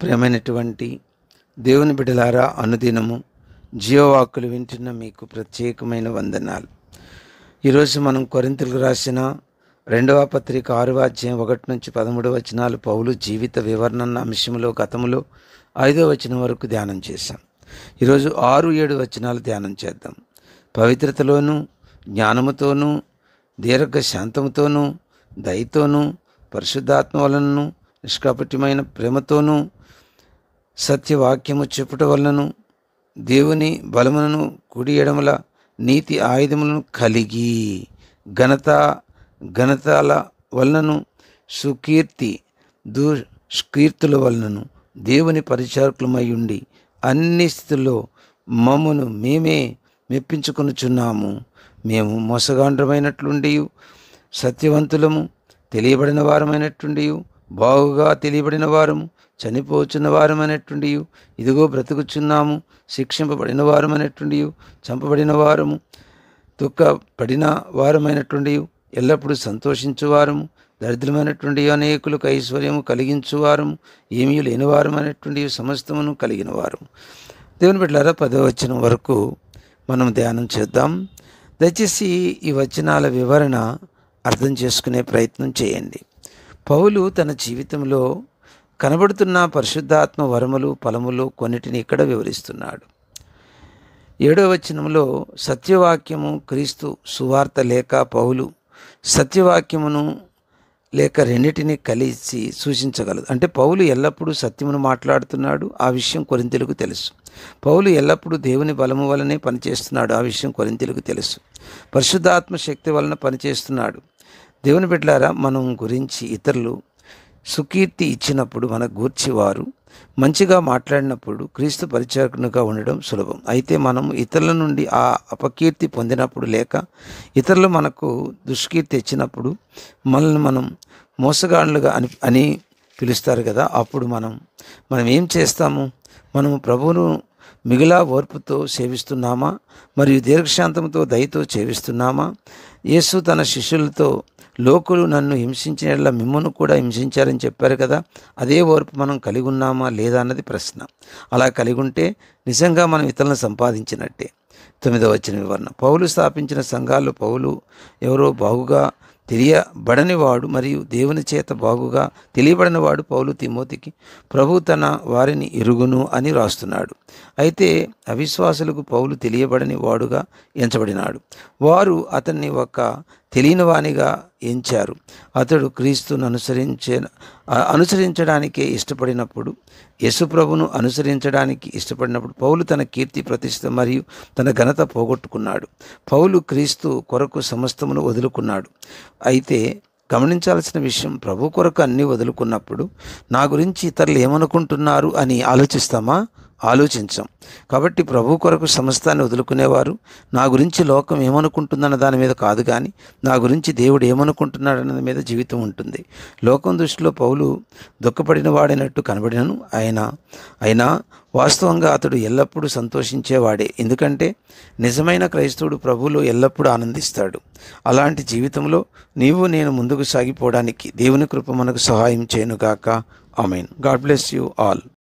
ప్రియమైనటువంటి దేవుని బిడలారా అనుదినము జీవవాక్కులు వింటున్న మీకు ప్రత్యేకమైన వందనాలు ఈరోజు మనం కొరింతలు రాసిన రెండవ పత్రిక ఆరు వాద్యం ఒకటి నుంచి పదమూడు వచనాలు పౌలు జీవిత వివరణ అంశంలో గతంలో ఐదో వచనం వరకు ధ్యానం చేశాం ఈరోజు ఆరు ఏడు వచనాలు ధ్యానం చేద్దాం పవిత్రతలోనూ జ్ఞానముతోనూ దీర్ఘ శాంతముతోనూ దయతోనూ పరిశుద్ధాత్మ వలనను నిష్కాపట్యమైన ప్రేమతోనూ సత్యవాక్యము చెప్పుట వలనను దేవుని బలములను కుడి నీతి ఆయుధములను కలిగి ఘనత ఘనతల వలనను సుకీర్తి దుష్కీర్తుల వలనను దేవుని పరిచారకులమై ఉండి అన్ని స్థితుల్లో మమ్మను మేమే మెప్పించుకొనుచున్నాము మేము మోసగాండ్రమైనట్లుండి సత్యవంతులము తెలియబడిన వారమైనట్టుండి బాగుగా తెలియబడిన వారము చనిపోచున్న వారమనేటువంటి ఇదిగో బ్రతుకుచున్నాము శిక్షింపబడిన వారమనేటువంటి చంపబడిన వారము దుఃఖపడిన వారమైనటువంటి ఎల్లప్పుడూ సంతోషించువారము దరిద్రమైనటువంటి అనేకులకు ఐశ్వర్యము కలిగించువారము ఏమీ లేనివారమైనటువంటి సమస్తమును కలిగిన వారు దేవుని బిడ్డారా పదో వచనం వరకు మనం ధ్యానం చేద్దాం దయచేసి ఈ వచనాల వివరణ అర్థం చేసుకునే ప్రయత్నం చేయండి పౌలు తన జీవితంలో కనబడుతున్న పరిశుద్ధాత్మ వరములు ఫలములు కొన్నిటిని ఇక్కడ వివరిస్తున్నాడు ఏడో వచనంలో సత్యవాక్యము క్రీస్తు సువార్త లేక పౌలు సత్యవాక్యమును లేక రెండింటిని కలిసి సూచించగలదు అంటే పౌలు ఎల్లప్పుడూ సత్యమును మాట్లాడుతున్నాడు ఆ విషయం కొరింతెలుగు తెలుసు పౌలు ఎల్లప్పుడూ దేవుని బలము వలనే పనిచేస్తున్నాడు ఆ విషయం కొరింతెలుగు తెలుసు పరిశుద్ధాత్మ శక్తి వలన పనిచేస్తున్నాడు దేవుని బిడ్డలారా మనం గురించి ఇతరులు సుకీర్తి ఇచ్చినప్పుడు మన గూర్చి వారు మంచిగా మాట్లాడినప్పుడు క్రీస్తు పరిచారకునిగా ఉండడం సులభం అయితే మనం ఇతరుల నుండి ఆ అపకీర్తి పొందినప్పుడు లేక ఇతరులు మనకు దుష్కీర్తి ఇచ్చినప్పుడు మనల్ని మనం మోసగాళ్ళుగా అని అని పిలుస్తారు కదా అప్పుడు మనం మనం ఏం చేస్తాము మనము ప్రభువును మిగిలా ఓర్పుతో సేవిస్తున్నామా మరియు దీర్ఘశాంతంతో దయతో సేవిస్తున్నామా యేసు తన శిష్యులతో లోకులు నన్ను హింసించిన మిమ్మల్ని కూడా హింసించారని చెప్పారు కదా అదే ఓర్పు మనం కలిగి ఉన్నామా లేదా అన్నది ప్రశ్న అలా కలిగి ఉంటే నిజంగా మనం ఇతరులను సంపాదించినట్టే తొమ్మిదవ వచ్చిన వివరణ పౌలు స్థాపించిన సంఘాలు పౌలు ఎవరో బాగుగా తెలియబడనివాడు మరియు దేవుని చేత బాగుగా వాడు పౌలు తిమోతికి ప్రభు తన వారిని ఇరుగును అని రాస్తున్నాడు అయితే అవిశ్వాసులకు పౌలు తెలియబడని వాడుగా ఎంచబడినాడు వారు అతన్ని ఒక తెలియనివానిగా ఎంచారు అతడు క్రీస్తును అనుసరించే అనుసరించడానికే ఇష్టపడినప్పుడు యశుప్రభును అనుసరించడానికి ఇష్టపడినప్పుడు పౌలు తన కీర్తి ప్రతిష్ట మరియు తన ఘనత పోగొట్టుకున్నాడు పౌలు క్రీస్తు కొరకు సమస్తమును వదులుకున్నాడు అయితే గమనించాల్సిన విషయం ప్రభు కొరకు అన్నీ వదులుకున్నప్పుడు నా గురించి ఇతరులు ఏమనుకుంటున్నారు అని ఆలోచిస్తామా ఆలోచించాం కాబట్టి ప్రభు కొరకు సమస్తాన్ని వదులుకునేవారు నా గురించి లోకం ఏమనుకుంటుందన్న దాని మీద కాదు కానీ నా గురించి దేవుడు ఏమనుకుంటున్నాడన్న మీద జీవితం ఉంటుంది లోకం దృష్టిలో పౌలు దుఃఖపడిన వాడైనట్టు కనబడినను ఆయన అయినా వాస్తవంగా అతడు ఎల్లప్పుడూ సంతోషించేవాడే ఎందుకంటే నిజమైన క్రైస్తవుడు ప్రభువులో ఎల్లప్పుడూ ఆనందిస్తాడు అలాంటి జీవితంలో నీవు నేను ముందుకు సాగిపోవడానికి దేవుని కృప మనకు సహాయం చేయనుగాక ఆమెన్ మీన్ గాడ్ బ్లెస్ యూ ఆల్